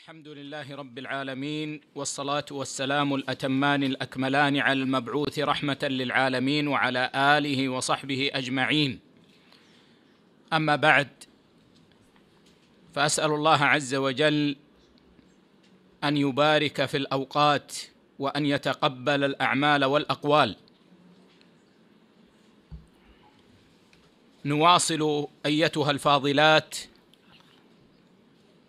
الحمد لله رب العالمين والصلاة والسلام الأتمان الأكملان على المبعوث رحمة للعالمين وعلى آله وصحبه أجمعين أما بعد فأسأل الله عز وجل أن يبارك في الأوقات وأن يتقبل الأعمال والأقوال نواصل أيتها الفاضلات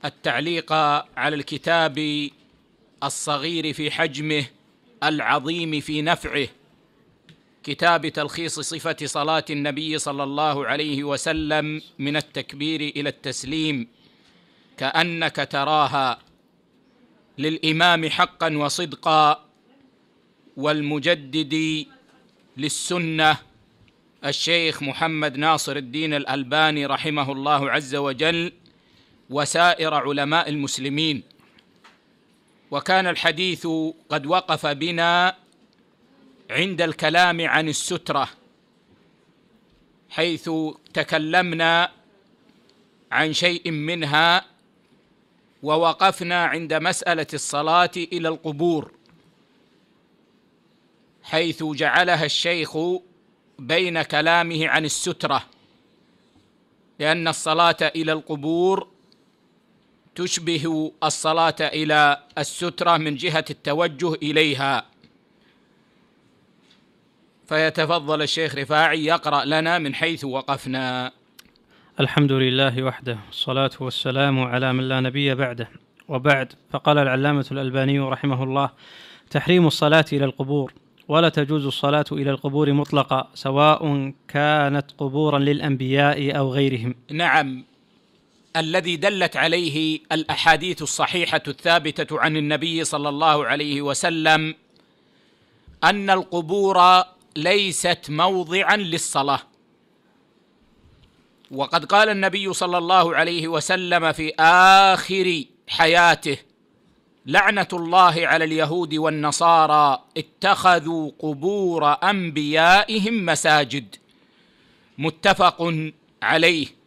التعليق على الكتاب الصغير في حجمه العظيم في نفعه كتاب تلخيص صفة صلاة النبي صلى الله عليه وسلم من التكبير إلى التسليم كأنك تراها للإمام حقا وصدقا والمجدد للسنة الشيخ محمد ناصر الدين الألباني رحمه الله عز وجل وسائر علماء المسلمين وكان الحديث قد وقف بنا عند الكلام عن الستره حيث تكلمنا عن شيء منها ووقفنا عند مساله الصلاه الى القبور حيث جعلها الشيخ بين كلامه عن الستره لان الصلاه الى القبور تشبه الصلاه الى الستره من جهه التوجه اليها فيتفضل الشيخ رفاعي يقرا لنا من حيث وقفنا الحمد لله وحده والصلاه والسلام على من لا نبي بعده وبعد فقال العلامه الالباني رحمه الله تحريم الصلاه الى القبور ولا تجوز الصلاة إلى القبور مطلقا سواء كانت قبورا للأنبياء أو غيرهم نعم الذي دلت عليه الاحاديث الصحيحه الثابته عن النبي صلى الله عليه وسلم ان القبور ليست موضعا للصلاه وقد قال النبي صلى الله عليه وسلم في اخر حياته لعنه الله على اليهود والنصارى اتخذوا قبور انبيائهم مساجد متفق عليه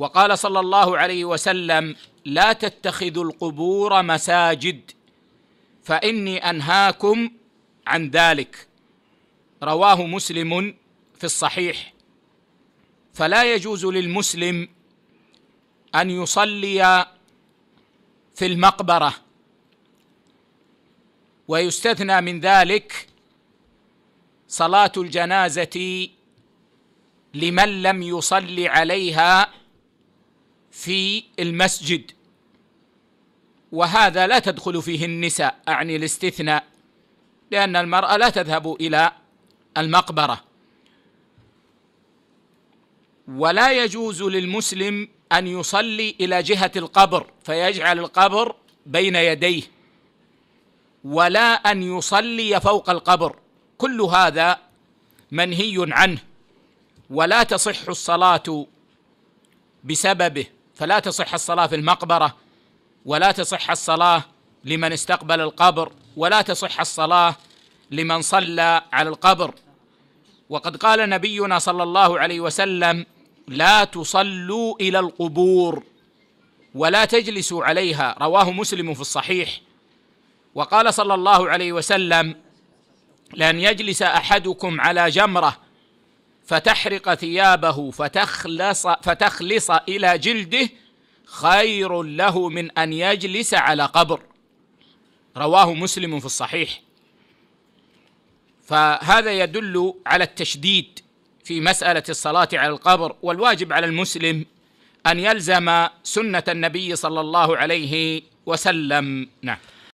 وقال صلى الله عليه وسلم لا تتخذوا القبور مساجد فاني انهاكم عن ذلك رواه مسلم في الصحيح فلا يجوز للمسلم ان يصلي في المقبره ويستثنى من ذلك صلاه الجنازه لمن لم يصلي عليها في المسجد وهذا لا تدخل فيه النساء اعني الاستثناء لان المراه لا تذهب الى المقبره ولا يجوز للمسلم ان يصلي الى جهه القبر فيجعل القبر بين يديه ولا ان يصلي فوق القبر كل هذا منهي عنه ولا تصح الصلاه بسببه فلا تصح الصلاه في المقبره ولا تصح الصلاه لمن استقبل القبر ولا تصح الصلاه لمن صلى على القبر وقد قال نبينا صلى الله عليه وسلم لا تصلوا الى القبور ولا تجلسوا عليها رواه مسلم في الصحيح وقال صلى الله عليه وسلم لن يجلس احدكم على جمره فتحرق ثيابه فتخلص فتخلص الى جلده خير له من ان يجلس على قبر رواه مسلم في الصحيح فهذا يدل على التشديد في مساله الصلاه على القبر والواجب على المسلم ان يلزم سنه النبي صلى الله عليه وسلم نعم